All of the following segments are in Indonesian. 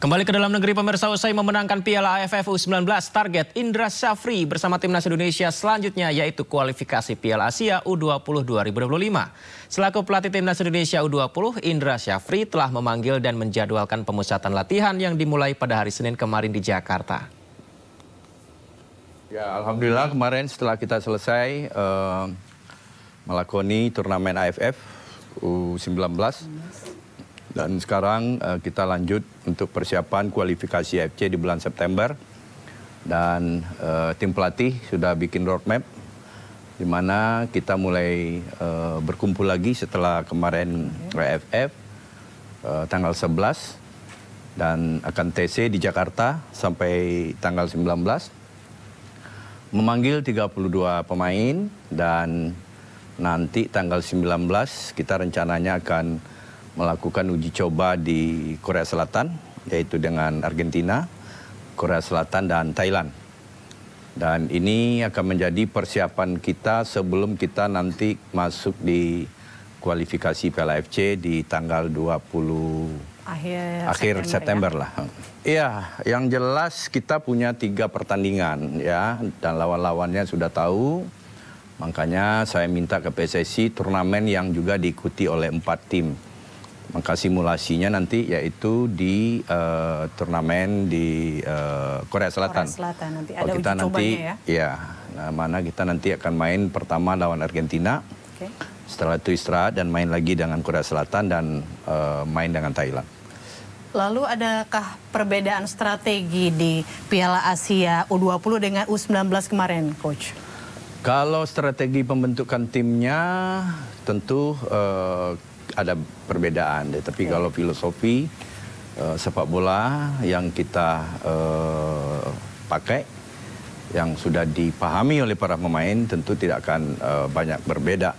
Kembali ke dalam negeri pemirsa usai memenangkan Piala AFF U19 target Indra Syafri bersama timnas Indonesia selanjutnya yaitu kualifikasi Piala Asia U20 2025. Selaku pelatih timnas Indonesia U20, Indra Syafri telah memanggil dan menjadwalkan pemusatan latihan yang dimulai pada hari Senin kemarin di Jakarta. Ya, alhamdulillah kemarin setelah kita selesai uh, melakoni turnamen AFF U19 dan sekarang uh, kita lanjut untuk persiapan kualifikasi FC di bulan September. Dan uh, tim pelatih sudah bikin roadmap di mana kita mulai uh, berkumpul lagi setelah kemarin RFF uh, tanggal 11 dan akan TC di Jakarta sampai tanggal 19 memanggil 32 pemain dan nanti tanggal 19 kita rencananya akan melakukan uji coba di Korea Selatan, yaitu dengan Argentina, Korea Selatan, dan Thailand. Dan ini akan menjadi persiapan kita sebelum kita nanti masuk di kualifikasi Piala FC di tanggal 20 akhir, akhir September, ya? September ya? lah. Iya, yang jelas kita punya tiga pertandingan ya dan lawan-lawannya sudah tahu. Makanya saya minta ke PSSI turnamen yang juga diikuti oleh empat tim. Maka simulasinya nanti yaitu di uh, turnamen di uh, Korea Selatan. Korea Selatan nanti oh, ada oh, kita nanti ya. ya nah, mana kita nanti akan main pertama lawan Argentina. Okay. Setelah itu istirahat dan main lagi dengan Korea Selatan dan uh, main dengan Thailand. Lalu adakah perbedaan strategi di Piala Asia U20 dengan U19 kemarin, coach? Kalau strategi pembentukan timnya tentu uh, ada perbedaan deh. Tapi okay. Iya. kalau filosofi uh, sepak bola yang kita uh, pakai yang sudah dipahami oleh para pemain tentu tidak akan uh, banyak berbeda.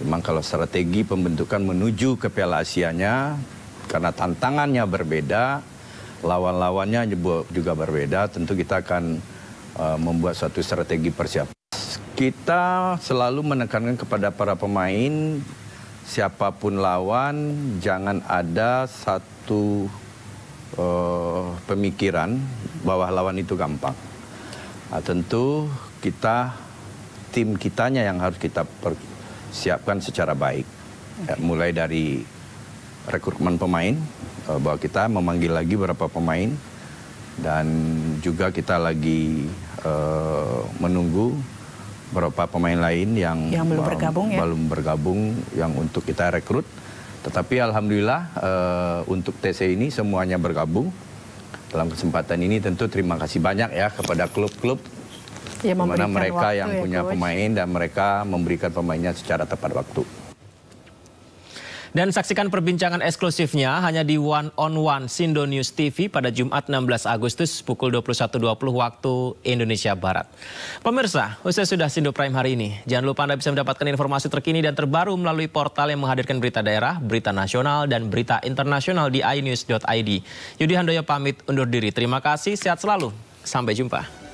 Cuma kalau strategi pembentukan menuju ke Piala Asia-nya karena tantangannya berbeda, lawan-lawannya juga berbeda, tentu kita akan uh, membuat suatu strategi persiapan. Kita selalu menekankan kepada para pemain siapapun lawan jangan ada satu uh, pemikiran bahwa lawan itu gampang. Nah, tentu kita tim kitanya yang harus kita persiapkan secara baik. Ya, mulai dari rekrutmen pemain uh, bahwa kita memanggil lagi beberapa pemain dan juga kita lagi uh, menunggu beberapa pemain lain yang, yang belum bergabung ya. belum bergabung yang untuk kita rekrut. Tetapi alhamdulillah uh, untuk TC ini semuanya bergabung. Dalam kesempatan ini tentu terima kasih banyak ya kepada klub-klub ya, mana mereka yang ya, punya coach. pemain dan mereka memberikan pemainnya secara tepat waktu. Dan saksikan perbincangan eksklusifnya hanya di One on One Sindo News TV pada Jumat 16 Agustus pukul 21.20 waktu Indonesia Barat. Pemirsa, usai sudah Sindo Prime hari ini. Jangan lupa Anda bisa mendapatkan informasi terkini dan terbaru melalui portal yang menghadirkan berita daerah, berita nasional, dan berita internasional di inews.id. Yudi Handoyo pamit undur diri. Terima kasih, sehat selalu. Sampai jumpa.